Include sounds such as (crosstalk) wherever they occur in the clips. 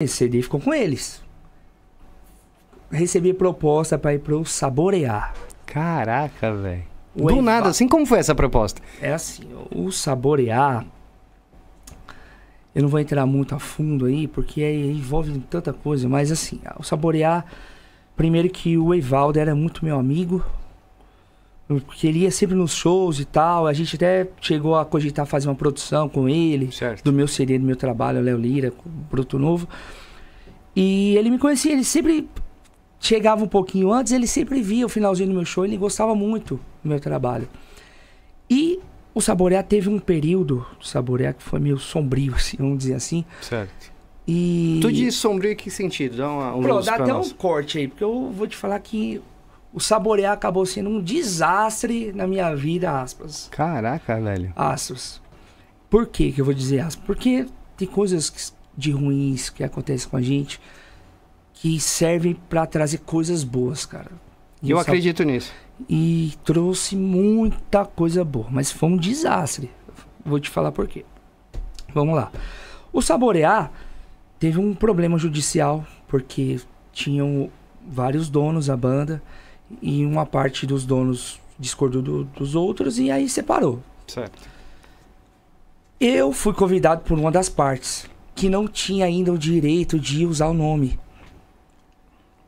Esse CD ficou com eles. Recebi proposta para ir pro Saborear. Caraca, velho. Do nada, assim como foi essa proposta? É assim, o Saborear. Eu não vou entrar muito a fundo aí, porque aí envolve tanta coisa, mas assim, o Saborear. Primeiro que o Evaldo era muito meu amigo, porque ele ia sempre nos shows e tal. A gente até chegou a cogitar fazer uma produção com ele, certo. do meu CD, do meu trabalho, Léo Lira, Bruto Novo. E ele me conhecia, ele sempre chegava um pouquinho antes, ele sempre via o finalzinho do meu show, ele gostava muito do meu trabalho. E o Saborear teve um período, o Saborear, que foi meio sombrio, (laughs) assim, vamos dizer assim. Certo. E... Tu diz sombrio em que sentido? Dá uma, um Pronto, dá até nós. um corte aí, porque eu vou te falar que o saborear acabou sendo um desastre na minha vida, aspas. Caraca, velho. Aspas. Por que que eu vou dizer aspas? Porque tem coisas de ruins que acontecem com a gente que servem para trazer coisas boas, cara. E eu é acredito nisso. E trouxe muita coisa boa, mas foi um desastre. Vou te falar por quê. Vamos lá. O saborear teve um problema judicial porque tinham vários donos a banda e uma parte dos donos discordou do, dos outros e aí separou. Certo. Eu fui convidado por uma das partes que não tinha ainda o direito de usar o nome.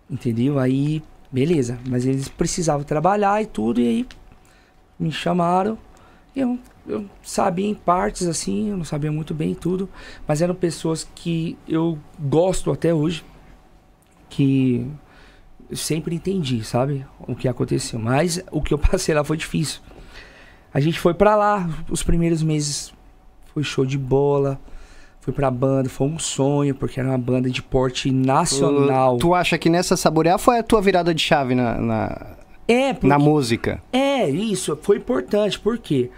Entendeu? Aí, beleza. Mas eles precisavam trabalhar e tudo, e aí me chamaram. Eu, eu sabia em partes, assim, eu não sabia muito bem tudo, mas eram pessoas que eu gosto até hoje, que eu sempre entendi, sabe? O que aconteceu. Mas o que eu passei lá foi difícil. A gente foi para lá, os primeiros meses foi show de bola. Fui pra banda, foi um sonho, porque era uma banda de porte nacional. Tu, acha que nessa saborear foi a tua virada de chave na, na, é porque, na música? É, isso, foi importante. Por quê?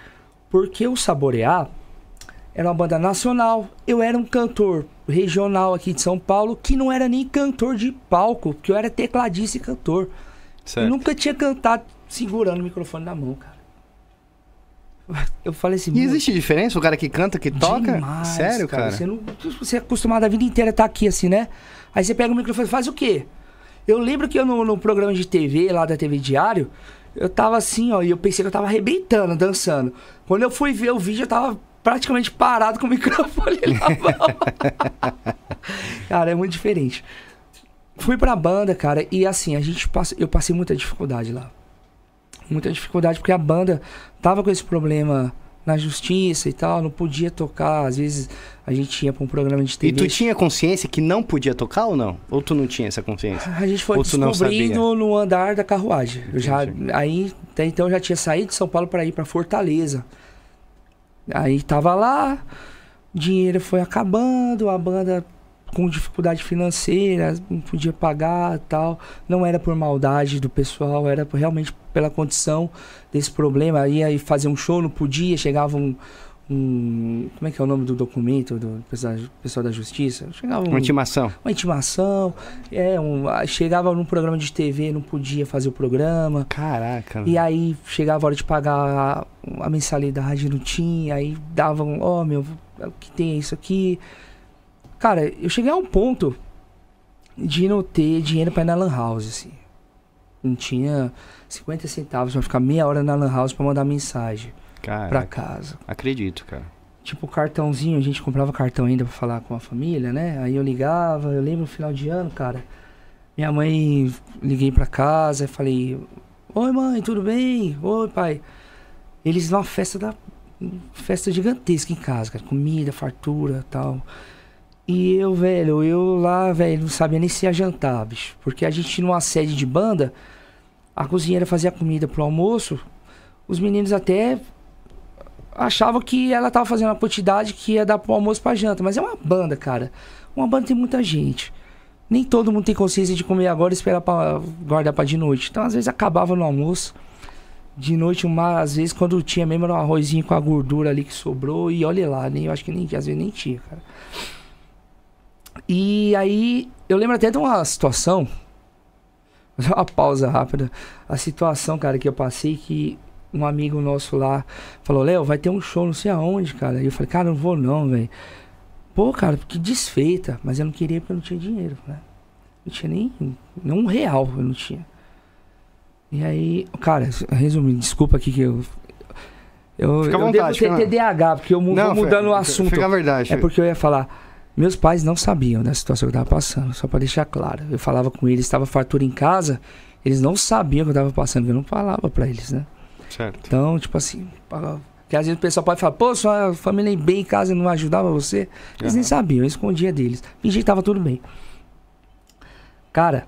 Porque o saborear era uma banda nacional. Eu era um cantor regional aqui de São Paulo que não era nem cantor de palco, porque eu era tecladista e cantor. Certo. Eu nunca tinha cantado segurando o microfone na mão, cara. (laughs) Eu falei assim. E existe diferença? O cara que canta, que toca? Demais, Sério, cara? cara? Você, não, você é acostumado a vida inteira a estar tá aqui assim, né? Aí você pega o microfone e faz o quê? Eu lembro que eu no, no, programa de TV, lá da TV Diário, eu tava assim, ó, e eu pensei que eu tava arrebentando, dançando. Quando eu fui ver o vídeo, eu tava praticamente parado com o (laughs) microfone na mão. (laughs) cara, é muito diferente. Fui pra banda, cara, e assim, a gente passa, eu passei muita dificuldade lá. Muita dificuldade, porque a banda tava com esse problema na justiça e tal, não podia tocar. Às vezes a gente ia pra um programa de TV. E tu tinha consciência que não podia tocar ou não? Ou tu não tinha essa consciência? A gente foi descobrindo no andar da carruagem. Eu já, aí, até então eu já tinha saído de São Paulo para ir para Fortaleza. Aí tava lá, dinheiro foi acabando, a banda com dificuldade financeira, não podia pagar tal. Não era por maldade do pessoal, era realmente pela condição desse problema. Ia fazer um show, não podia, chegava um, um, como é que é o nome do documento do pessoal da justiça? Chegava um, uma intimação. Uma intimação. É, um, chegava num programa de TV, não podia fazer o programa. Caraca. E aí chegava a hora de pagar a, a mensalidade, não tinha. Aí davam, ó, oh, meu, é o que tem é isso aqui. Cara, eu cheguei a um ponto de não ter dinheiro para ir na Lan House, assim. Não tinha 50 centavos para ficar meia hora na Lan House para mandar mensagem pra casa. Acredito, cara. Tipo, cartãozinho, a gente comprava cartão ainda para falar com a família, né? Aí eu ligava, eu lembro no final de ano, cara. Minha mãe, liguei pra casa e falei: Oi, mãe, tudo bem? Oi, pai. Eles numa festa da. Festa gigantesca em casa, cara. Comida, fartura tal. E eu, velho, eu lá, velho, não sabia nem se ia jantar, bicho. Porque a gente, numa sede de banda, a cozinheira fazia comida pro almoço. Os meninos até achava que ela tava fazendo a quantidade que ia dar pro almoço pra janta. Mas é uma banda, cara. Uma banda tem muita gente. Nem todo mundo tem consciência de comer agora e esperar pra guardar pra de noite. Então, às vezes, acabava no almoço. De noite, uma, às vezes, quando tinha mesmo, era um arrozinho com a gordura ali que sobrou. E olha lá, nem, eu acho que nem, às vezes nem tinha, cara. E aí, eu lembro até de uma situação. (laughs) Uma pausa rápida. A situação, cara, que eu passei que um amigo nosso lá falou, Léo, vai ter um show não sei aonde, cara. E eu falei, cara, não vou não, velho. Pô, cara, que desfeita. Mas eu não queria porque eu não tinha dinheiro, né? Não tinha nem, nem um real, eu não tinha. E aí, cara, resumindo, desculpa aqui que eu. Eu, fica eu vontade, devo ter TDAH, porque eu não, mudando o assunto. Fica a verdade. É porque eu ia falar. Meus pais não sabiam da situação que eu estava passando, só para deixar claro. Eu falava com eles, estava fartura em casa, eles não sabiam que eu estava passando, eu não falava para eles, né? Certo. Então, tipo assim, que às vezes o pessoal pode falar, pô, sua família é bem em casa não ajudava você. Eles uhum. nem sabiam, eu escondia deles. Fingia que tava tudo bem. Cara,